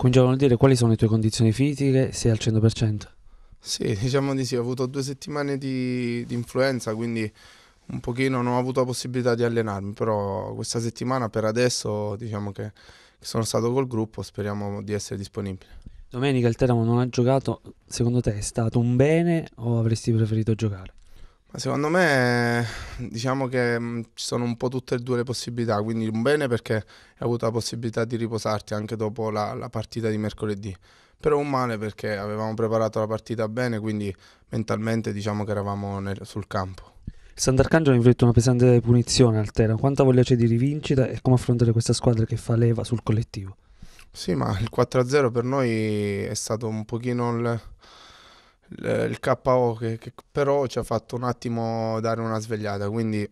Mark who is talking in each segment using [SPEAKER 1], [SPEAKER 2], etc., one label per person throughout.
[SPEAKER 1] Cominciamo a dire quali sono le tue condizioni fisiche, sei al 100%?
[SPEAKER 2] Sì, diciamo di sì, ho avuto due settimane di, di influenza, quindi un pochino non ho avuto la possibilità di allenarmi, però questa settimana per adesso diciamo che, che sono stato col gruppo, speriamo di essere disponibile.
[SPEAKER 1] Domenica il Teramo non ha giocato, secondo te è stato un bene o avresti preferito giocare?
[SPEAKER 2] Secondo me diciamo che mm, ci sono un po' tutte e due le possibilità, quindi un bene perché hai avuto la possibilità di riposarti anche dopo la, la partita di mercoledì, però un male perché avevamo preparato la partita bene, quindi mentalmente diciamo che eravamo nel- sul campo.
[SPEAKER 1] Il Sant'Arcangelo ha inflitto una pesante punizione al Teramo, quanta voglia c'è di rivincita e come affrontare questa squadra che fa leva sul collettivo? Sì, ma il
[SPEAKER 2] 4-0 per noi è stato un pochino il il KO che, che però ci ha fatto un attimo dare una svegliata, quindi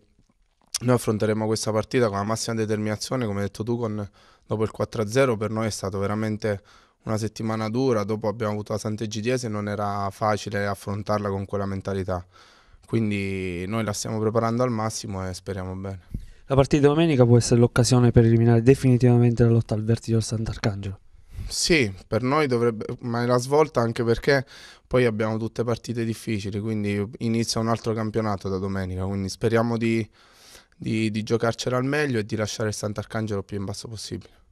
[SPEAKER 2] noi affronteremo questa partita con la massima determinazione, come hai detto tu, con, dopo il 4-0 per noi è stata veramente una settimana dura, dopo abbiamo avuto la Sant'Egidiese e non era facile affrontarla con quella mentalità, quindi noi la stiamo preparando al massimo e speriamo bene.
[SPEAKER 1] La partita di domenica può essere l'occasione per eliminare definitivamente la lotta al vertice del Sant'Arcangelo.
[SPEAKER 2] Sì, per noi dovrebbe, ma è la svolta anche perché poi abbiamo tutte partite difficili, quindi inizia un altro campionato da domenica, quindi speriamo di, di,
[SPEAKER 1] di giocarcela al meglio e di lasciare il Sant'Arcangelo più in basso possibile.